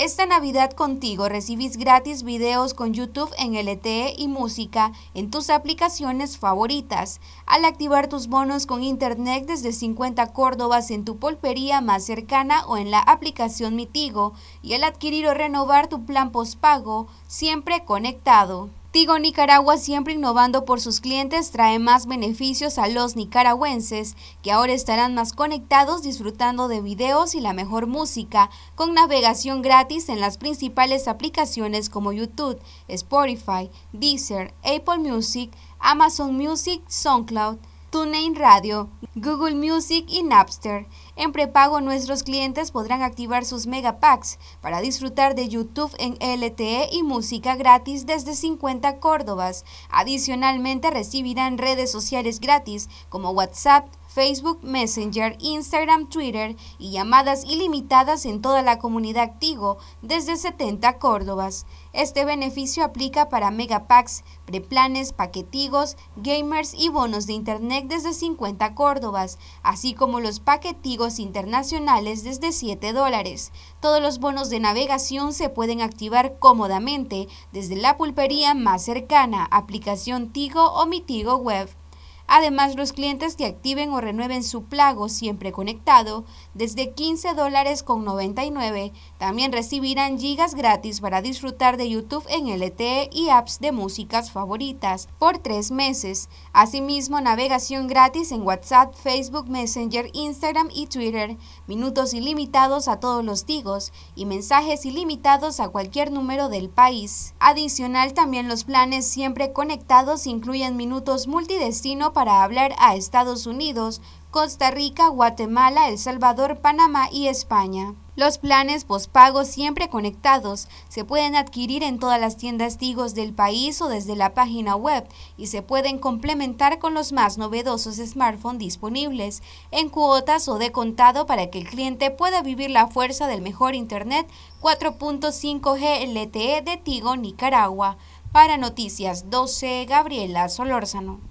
Esta Navidad contigo recibís gratis videos con YouTube en LTE y música en tus aplicaciones favoritas. Al activar tus bonos con internet desde 50 Córdobas en tu polpería más cercana o en la aplicación Mitigo y al adquirir o renovar tu plan postpago, siempre conectado. Tigo Nicaragua, siempre innovando por sus clientes, trae más beneficios a los nicaragüenses, que ahora estarán más conectados disfrutando de videos y la mejor música, con navegación gratis en las principales aplicaciones como YouTube, Spotify, Deezer, Apple Music, Amazon Music, SoundCloud, TuneIn Radio, Google Music y Napster. En prepago nuestros clientes podrán activar sus megapacks para disfrutar de YouTube en LTE y música gratis desde 50 Córdobas. Adicionalmente recibirán redes sociales gratis como WhatsApp, Facebook Messenger, Instagram, Twitter y llamadas ilimitadas en toda la comunidad Tigo desde 70 Córdobas. Este beneficio aplica para megapacks, preplanes, paquetigos, gamers y bonos de internet desde 50 Córdobas, así como los paquetigos internacionales desde 7 dólares. Todos los bonos de navegación se pueden activar cómodamente desde la pulpería más cercana, aplicación Tigo o MITIGO Web. Además, los clientes que activen o renueven su plago siempre conectado desde 15 dólares con 99 también recibirán gigas gratis para disfrutar de YouTube en LTE e y apps de músicas favoritas por tres meses. Asimismo, navegación gratis en WhatsApp, Facebook Messenger, Instagram y Twitter, minutos ilimitados a todos los digos y mensajes ilimitados a cualquier número del país. Adicional, también los planes siempre conectados incluyen minutos multidestino para hablar a Estados Unidos, Costa Rica, Guatemala, El Salvador, Panamá y España. Los planes pospago siempre conectados se pueden adquirir en todas las tiendas Tigos del país o desde la página web y se pueden complementar con los más novedosos smartphones disponibles en cuotas o de contado para que el cliente pueda vivir la fuerza del mejor Internet 4.5G LTE de Tigo, Nicaragua. Para Noticias 12, Gabriela Solórzano.